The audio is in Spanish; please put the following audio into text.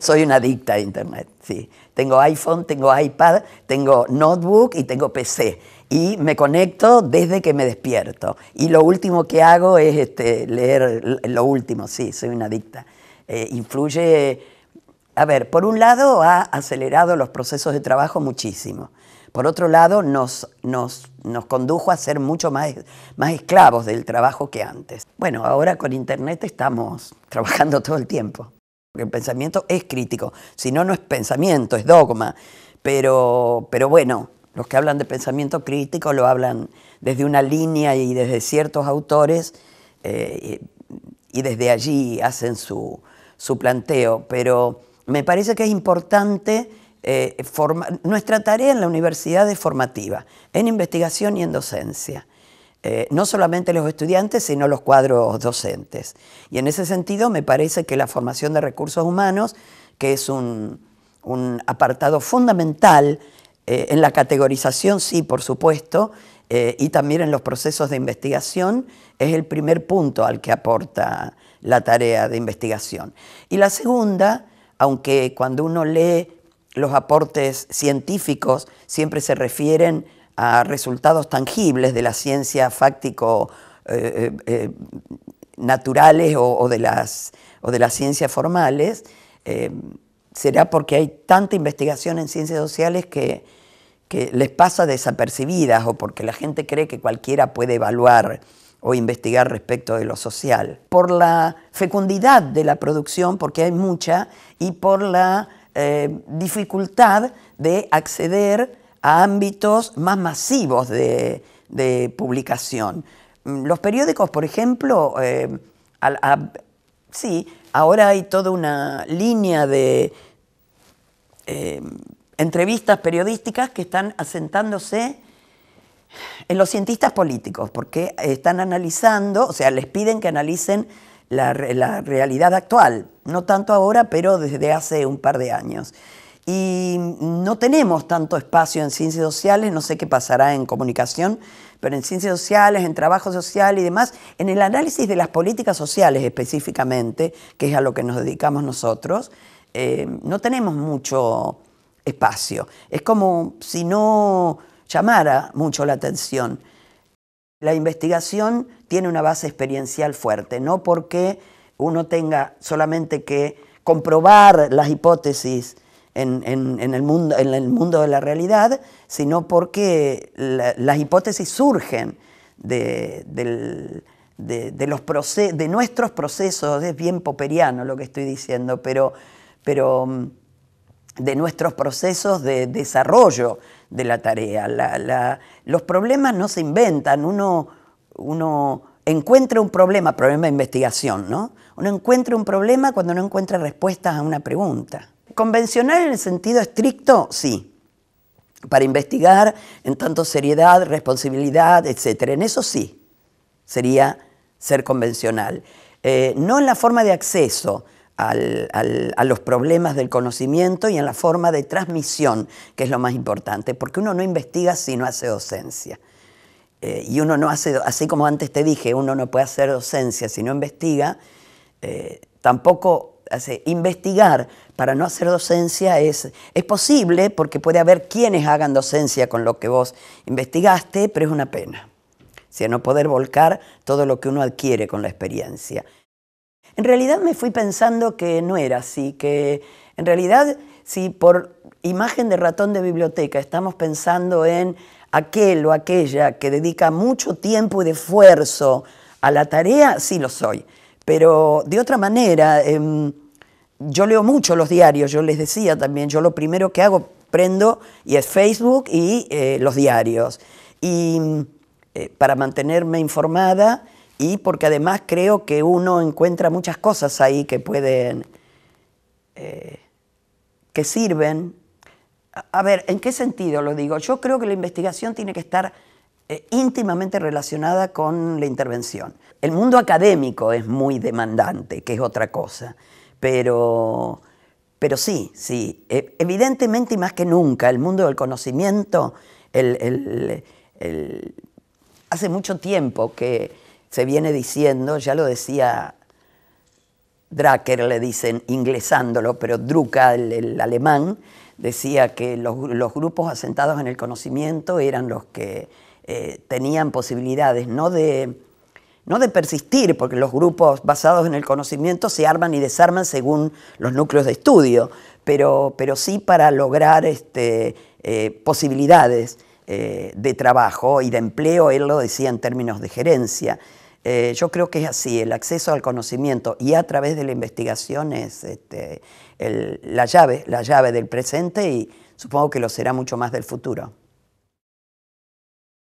Soy una adicta a Internet, sí. Tengo iPhone, tengo iPad, tengo notebook y tengo PC. Y me conecto desde que me despierto. Y lo último que hago es este, leer lo último, sí, soy una adicta. Eh, influye, a ver, por un lado ha acelerado los procesos de trabajo muchísimo. Por otro lado, nos, nos, condujo a ser mucho más, más esclavos del trabajo que antes. Bueno, ahora con Internet estamos trabajando todo el tiempo. Porque el pensamiento es crítico, si no, no es pensamiento, es dogma. Pero, pero bueno, los que hablan de pensamiento crítico lo hablan desde una línea y desde ciertos autores eh, y desde allí hacen su, su, planteo. Pero me parece que es importante, eh, nuestra tarea en la universidad es formativa, en investigación y en docencia. Eh, no solamente los estudiantes, sino los cuadros docentes. Y en ese sentido me parece que la formación de recursos humanos, que es un, apartado fundamental eh, en la categorización, sí, por supuesto, eh, y también en los procesos de investigación, es el primer punto al que aporta la tarea de investigación. Y la segunda, aunque cuando uno lee los aportes científicos siempre se refieren a resultados tangibles de la ciencia fáctico eh, eh, eh, naturales o, de las, o de las ciencias formales, será porque hay tanta investigación en ciencias sociales que, que, les pasa desapercibidas o porque la gente cree que cualquiera puede evaluar o investigar respecto de lo social. Por la fecundidad de la producción, porque hay mucha, y por la dificultad de acceder a ámbitos más masivos de, publicación. Mm, los periódicos, por ejemplo, eh, sí, ahora hay toda una línea de eh, entrevistas periodísticas que están asentándose en los cientistas políticos, porque están analizando, o sea, les piden que analicen la realidad actual, no tanto ahora, pero desde hace un par de años. Y no tenemos tanto espacio en ciencias sociales, no sé qué pasará en comunicación, pero en ciencias sociales, en trabajo social y demás, en el análisis de las políticas sociales específicamente, que es a lo que nos dedicamos nosotros, eh, no tenemos mucho espacio. Es como si no llamara mucho la atención. La investigación tiene una base experiencial fuerte, no porque uno tenga solamente que comprobar las hipótesis en, el, mundo, de la realidad, sino porque las hipótesis surgen de, de, nuestros procesos, es bien poperiano lo que estoy diciendo, pero, mm, de nuestros procesos de desarrollo de la tarea. los problemas no se inventan, uno, uno encuentra un problema, problema de investigación, ¿no? Uno encuentra un problema cuando no encuentra respuestas a una pregunta. Convencional en el sentido estricto, sí. Para investigar en tanto seriedad, responsabilidad, etc. En eso sí sería ser convencional. Eh, no en la forma de acceso a los problemas del conocimiento y en la forma de transmisión, que es lo más importante, porque uno no investiga si no hace docencia. Eh, y uno no hace, así como antes te dije, uno no puede hacer docencia si no investiga, eh, tampoco investigar para no hacer docencia es, posible porque puede haber quienes hagan docencia con lo que vos investigaste, pero es una pena. no poder volcar todo lo que uno adquiere con la experiencia. En realidad me fui pensando que no era así, que en realidad si por imagen de ratón de biblioteca estamos pensando en aquel o aquella que dedica mucho tiempo y esfuerzo a la tarea, sí lo soy. Pero de otra manera, em, yo leo mucho los diarios, yo les decía también, yo lo primero que hago, prendo, y es Facebook y eh, los diarios. Y mm, eh, para mantenerme informada y porque además creo que uno encuentra muchas cosas ahí que pueden, eh, que sirven. a ver, ¿en qué sentido lo digo? Yo creo que la investigación tiene que estar eh, íntimamente relacionada con la intervención. El mundo académico es muy demandante, que es otra cosa, pero, pero sí, sí, e, evidentemente y más que nunca, el mundo del conocimiento, hace mucho tiempo que se viene diciendo, ya lo decía Drucker, le dicen inglesándolo, pero Drucker, el, alemán, decía que los grupos asentados en el conocimiento eran los que eh, tenían posibilidades, no de, persistir, porque los grupos basados en el conocimiento se arman y desarman según los núcleos de estudio, pero, sí para lograr este, eh, posibilidades eh, de trabajo y de empleo, él lo decía en términos de gerencia. yo creo que es así, el acceso al conocimiento y a través de la investigación es este, la, llave, la llave del presente y supongo que lo será mucho más del futuro.